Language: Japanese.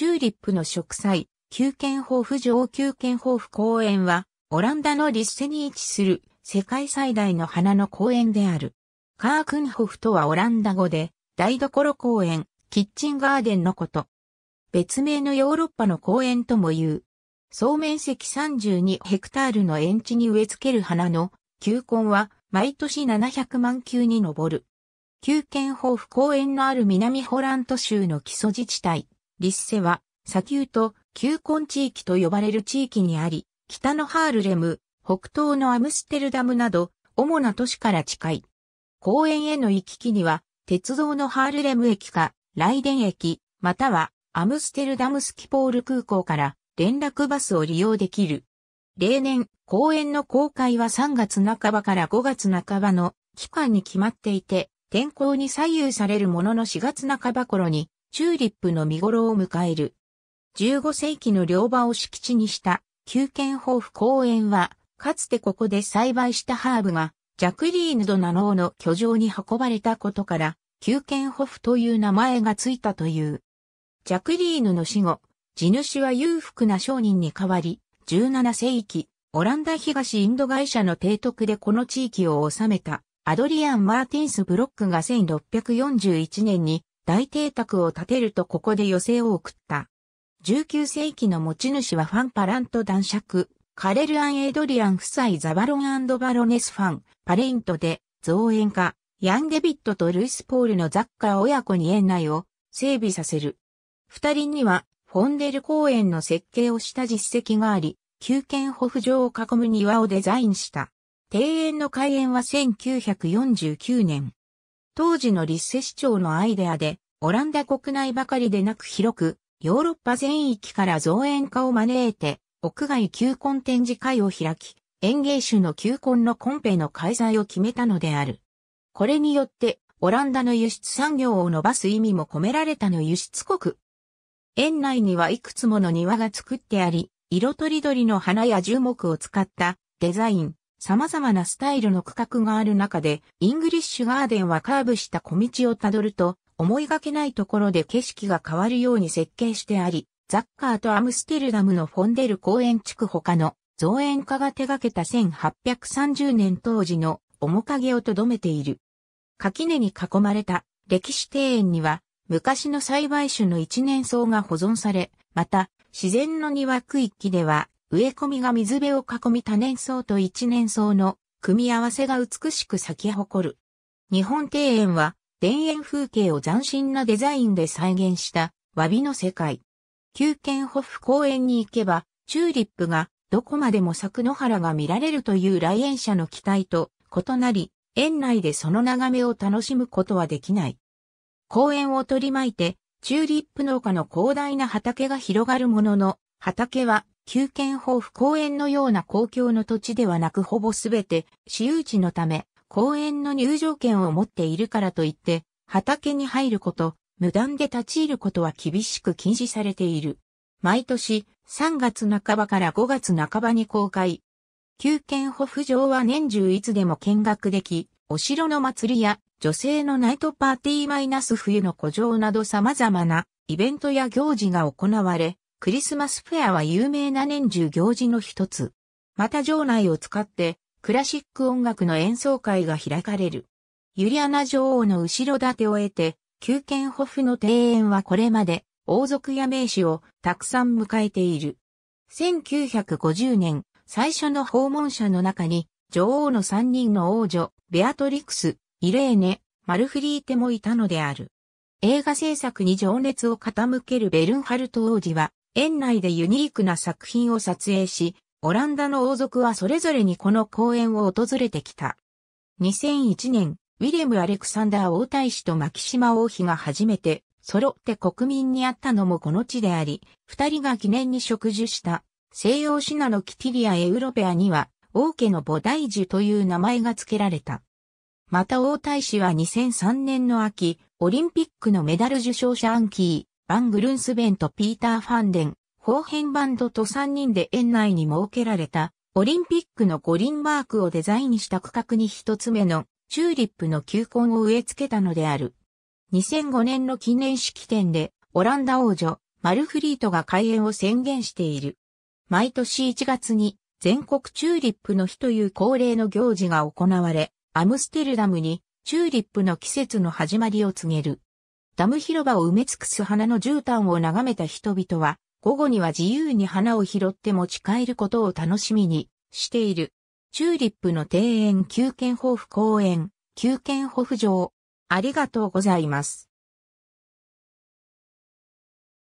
チューリップの植栽、旧県豊富上旧県豊富公園は、オランダのリッセに位置する世界最大の花の公園である。カークンホフとはオランダ語で、台所公園、キッチンガーデンのこと。別名のヨーロッパの公園とも言う。総面積32ヘクタールの園地に植え付ける花の球根は毎年700万球に上る。旧県豊富公園のある南ホラント州の基礎自治体、リッセは、砂丘と旧根地域と呼ばれる地域にあり、北のハールレム、北東のアムステルダムなど、主な都市から近い。公園への行き来には、鉄道のハールレム駅か、ライデン駅、または、アムステルダムスキポール空港から、連絡バスを利用できる。例年、公園の公開は3月半ばから5月半ばの期間に決まっていて、天候に左右されるものの4月半ば頃にチューリップの見頃を迎える。15世紀の両場を敷地にした旧県豊富公園は、かつてここで栽培したハーブが、ジャクリーヌ・ド・ナノーの居城に運ばれたことから、旧県ホフという名前がついたという。ジャクリーヌの死後、地主は裕福な商人に代わり、17世紀、オランダ東インド会社の提督でこの地域を治めた、アドリアン・マーティンス・ブロックが1641年に大邸宅を建てるとここで寄席を送った。19世紀の持ち主はファン・パラント男爵、カレル・アン・エドリアン夫妻ザバロンバロネスファン、パレイントで、造園家、ヤン・デビットとルイス・ポールの雑貨親子に園内を整備させる。二人には、フォンデル公園の設計をした実績があり、旧県ホフ城を囲む庭をデザインした。庭園の開園は1949年。当時の立世市長のアイデアで、オランダ国内ばかりでなく広く、ヨーロッパ全域から造園家を招いて、屋外球根展示会を開き、園芸種の球根のコンペの開催を決めたのである。これによって、オランダの輸出産業を伸ばす意味も込められたの輸出国。園内にはいくつもの庭が作ってあり、色とりどりの花や樹木を使ったデザイン、様々なスタイルの区画がある中で、イングリッシュガーデンはカーブした小道をたどると、思いがけないところで景色が変わるように設計してあり、ザッカーとアムステルダムのフォンデル公園地区他の造園家が手掛けた1830年当時の面影をとどめている。垣根に囲まれた歴史庭園には、昔の栽培種の一年草が保存され、また、自然の庭区域では、植え込みが水辺を囲み多年草と一年草の組み合わせが美しく咲き誇る。日本庭園は田園風景を斬新なデザインで再現した和美の世界。旧県ホフ公園に行けばチューリップがどこまでも咲く野原が見られるという来園者の期待と異なり、園内でその眺めを楽しむことはできない。公園を取り巻いて、チューリップ農家の広大な畑が広がるものの、畑は旧県保府公園のような公共の土地ではなくほぼすべて私有地のため、公園の入場券を持っているからといって、畑に入ること、無断で立ち入ることは厳しく禁止されている。毎年3月半ばから5月半ばに公開。旧県保府場は年中いつでも見学でき、お城の祭りや女性のナイトパーティーマイナス冬の古城など様々なイベントや行事が行われ、クリスマスフェアは有名な年中行事の一つ。また城内を使ってクラシック音楽の演奏会が開かれる。ユリアナ女王の後ろ盾を得て、旧剣ホフの庭園はこれまで王族や名士をたくさん迎えている。1950年、最初の訪問者の中に、女王の三人の王女、ベアトリクス、イレーネ、マルフリーテもいたのである。映画制作に情熱を傾けるベルンハルト王子は、園内でユニークな作品を撮影し、オランダの王族はそれぞれにこの公園を訪れてきた。2001年、ウィレム・アレクサンダー王太子と牧島王妃が初めて揃って国民に会ったのもこの地であり、二人が記念に植樹した西洋シナのキティリア・エウロペアには王家の菩提樹という名前が付けられた。また王太子は2003年の秋、オリンピックのメダル受賞者アンキー、バン・グルンスベンとピーター・ファンデン、方編バンドと3人で園内に設けられた、オリンピックの五輪マークをデザインした区画に一つ目のチューリップの球根を植え付けたのである。2005年の記念式典でオランダ王女マルフリートが開園を宣言している。毎年1月に全国チューリップの日という恒例の行事が行われ、アムステルダムにチューリップの季節の始まりを告げる。ダム広場を埋め尽くす花の絨毯を眺めた人々は、午後には自由に花を拾って持ち帰ることを楽しみにしている。チューリップの庭園、休憩ホフ公園、休憩ホフ城。ありがとうございます。